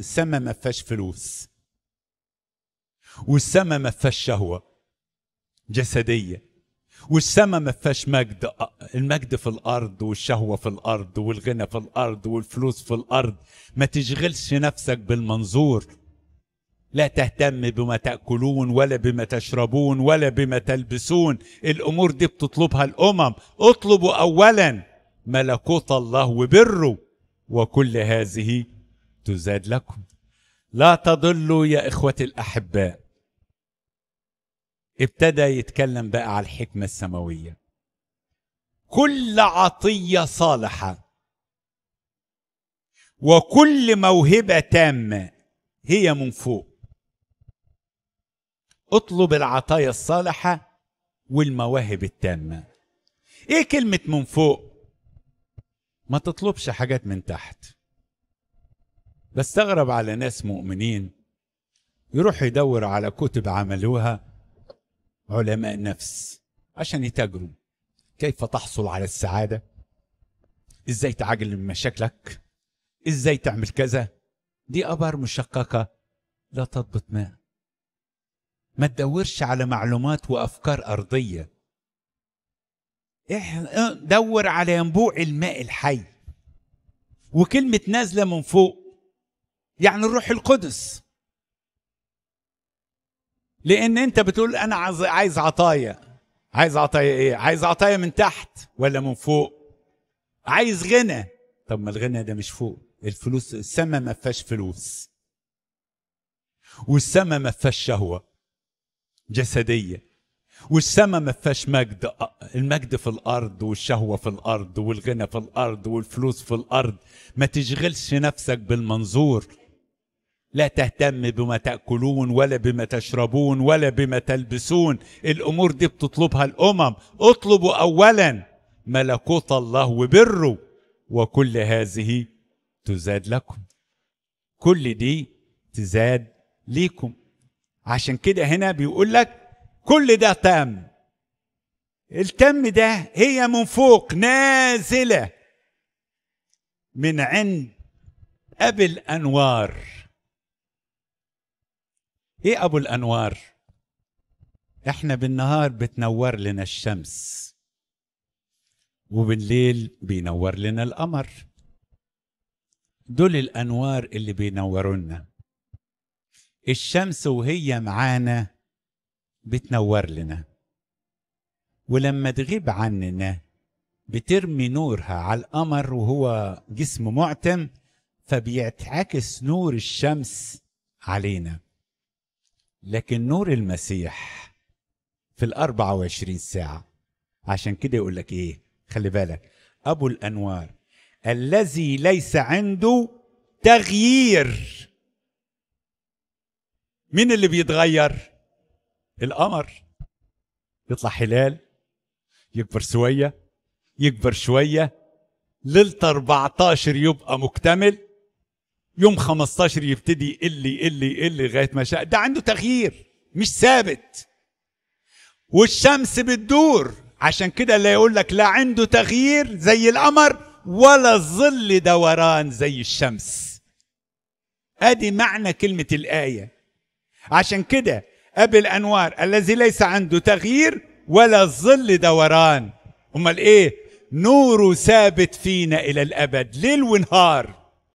السما ما فيهاش فلوس والسما ما فيهاش شهوه جسديه والسما ما فيهاش مجد المجد في الارض والشهوه في الارض والغنى في الارض والفلوس في الارض ما تشغلش نفسك بالمنظور لا تهتم بما تاكلون ولا بما تشربون ولا بما تلبسون الامور دي بتطلبها الامم اطلبوا اولا ملكوت الله وبره وكل هذه تزاد لكم لا تضلوا يا إخوتي الأحباء ابتدى يتكلم بقى على الحكمة السماوية كل عطية صالحة وكل موهبة تامة هي من فوق اطلب العطايا الصالحة والمواهب التامة ايه كلمة من فوق ما تطلبش حاجات من تحت بستغرب على ناس مؤمنين يروح يدور على كتب عملوها علماء نفس عشان يتاجروا كيف تحصل على السعادة ازاي تعجل من مشاكلك ازاي تعمل كذا دي أبار مشققة لا تضبط ماء ما تدورش على معلومات وأفكار أرضية دور على ينبوع الماء الحي وكلمة نازلة من فوق يعني الروح القدس لان انت بتقول انا عايز عطايا عايز عطايا ايه عايز عطايا من تحت ولا من فوق عايز غنى طب ما الغنى ده مش فوق الفلوس السما ما فيهاش فلوس والسما ما فيهاش شهوه جسديه والسما ما فيهاش مجد المجد في الارض والشهوه في الارض والغنى في الارض والفلوس في الارض ما تشغلش نفسك بالمنظور لا تهتم بما تاكلون ولا بما تشربون ولا بما تلبسون الامور دي بتطلبها الامم اطلبوا اولا ملكوت الله وبره وكل هذه تزاد لكم كل دي تزاد ليكم عشان كده هنا بيقول لك كل ده تم التم ده هي من فوق نازله من عند أبي الأنوار ايه ابو الانوار احنا بالنهار بتنور لنا الشمس وبالليل بينور لنا القمر دول الانوار اللي بينورونا الشمس وهي معانا بتنور لنا ولما تغيب عننا بترمي نورها على القمر وهو جسم معتم فبيتعكس نور الشمس علينا لكن نور المسيح في ال 24 ساعة عشان كده يقول لك ايه خلي بالك ابو الانوار الذي ليس عنده تغيير مين اللي بيتغير القمر يطلع هلال يكبر شويه يكبر شويه ليله 14 يبقى مكتمل يوم 15 يبتدي يقل يقل يقل لغايه ما شاء ده عنده تغيير مش ثابت والشمس بتدور عشان كده لا يقول لك لا عنده تغيير زي القمر ولا الظل دوران زي الشمس ادي معنى كلمه الايه عشان كده ابي الانوار الذي ليس عنده تغيير ولا الظل دوران امال ايه نوره ثابت فينا الى الابد ليل ونهار